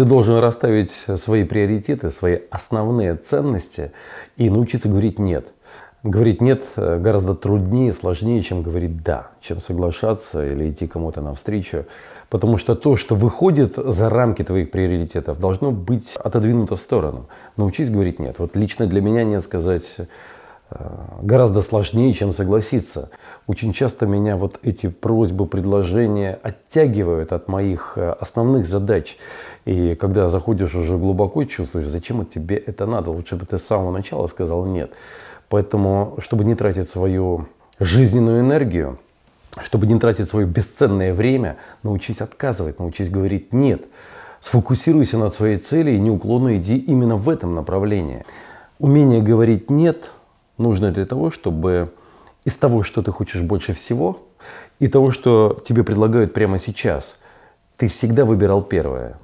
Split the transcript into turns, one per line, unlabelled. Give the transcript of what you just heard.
Ты должен расставить свои приоритеты, свои основные ценности и научиться говорить «нет». Говорить «нет» гораздо труднее, сложнее, чем говорить «да», чем соглашаться или идти кому-то навстречу. Потому что то, что выходит за рамки твоих приоритетов, должно быть отодвинуто в сторону. Научись говорить «нет». Вот лично для меня «нет» сказать Э, гораздо сложнее, чем согласиться. Очень часто меня вот эти просьбы, предложения оттягивают от моих э, основных задач. И когда заходишь уже глубоко, чувствуешь, зачем тебе это надо. Лучше бы ты с самого начала сказал нет. Поэтому, чтобы не тратить свою жизненную энергию, чтобы не тратить свое бесценное время, научись отказывать, научись говорить «нет». Сфокусируйся на своей цели и неуклонно иди именно в этом направлении. Умение говорить «нет» нужно для того, чтобы из того, что ты хочешь больше всего, и того, что тебе предлагают прямо сейчас, ты всегда выбирал первое.